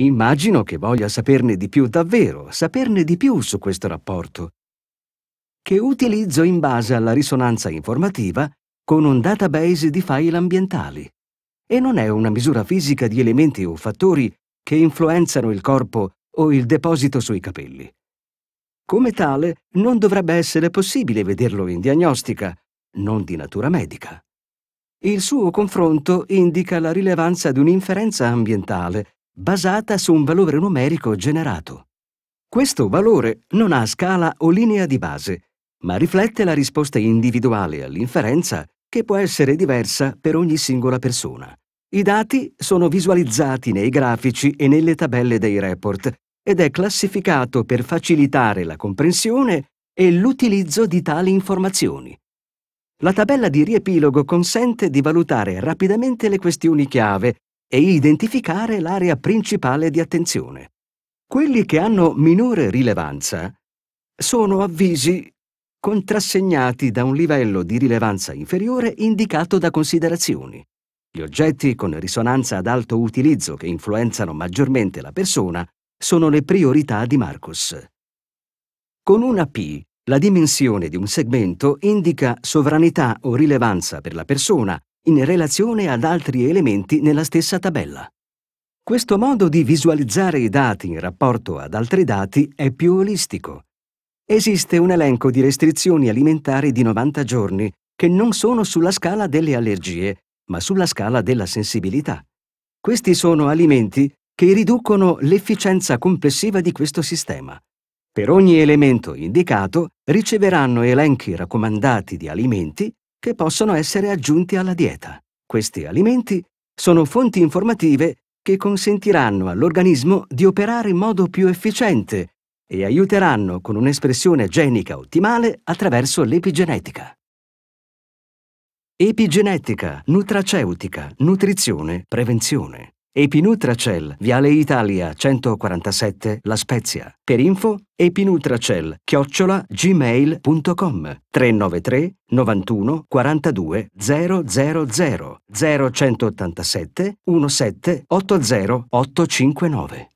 Immagino che voglia saperne di più davvero, saperne di più su questo rapporto, che utilizzo in base alla risonanza informativa con un database di file ambientali. E non è una misura fisica di elementi o fattori che influenzano il corpo o il deposito sui capelli. Come tale, non dovrebbe essere possibile vederlo in diagnostica, non di natura medica. Il suo confronto indica la rilevanza di un'inferenza ambientale basata su un valore numerico generato. Questo valore non ha scala o linea di base, ma riflette la risposta individuale all'inferenza che può essere diversa per ogni singola persona. I dati sono visualizzati nei grafici e nelle tabelle dei report ed è classificato per facilitare la comprensione e l'utilizzo di tali informazioni. La tabella di riepilogo consente di valutare rapidamente le questioni chiave e identificare l'area principale di attenzione. Quelli che hanno minore rilevanza sono avvisi contrassegnati da un livello di rilevanza inferiore indicato da considerazioni. Gli oggetti con risonanza ad alto utilizzo che influenzano maggiormente la persona sono le priorità di Marcus. Con una P, la dimensione di un segmento indica sovranità o rilevanza per la persona in relazione ad altri elementi nella stessa tabella. Questo modo di visualizzare i dati in rapporto ad altri dati è più olistico. Esiste un elenco di restrizioni alimentari di 90 giorni che non sono sulla scala delle allergie, ma sulla scala della sensibilità. Questi sono alimenti che riducono l'efficienza complessiva di questo sistema. Per ogni elemento indicato riceveranno elenchi raccomandati di alimenti che possono essere aggiunti alla dieta. Questi alimenti sono fonti informative che consentiranno all'organismo di operare in modo più efficiente e aiuteranno con un'espressione genica ottimale attraverso l'epigenetica. Epigenetica, nutraceutica, nutrizione, prevenzione. Epinutracel, Viale Italia 147, La Spezia. Per info epinutracel chiocciola gmail.com 393 91 42 000 0187 17 80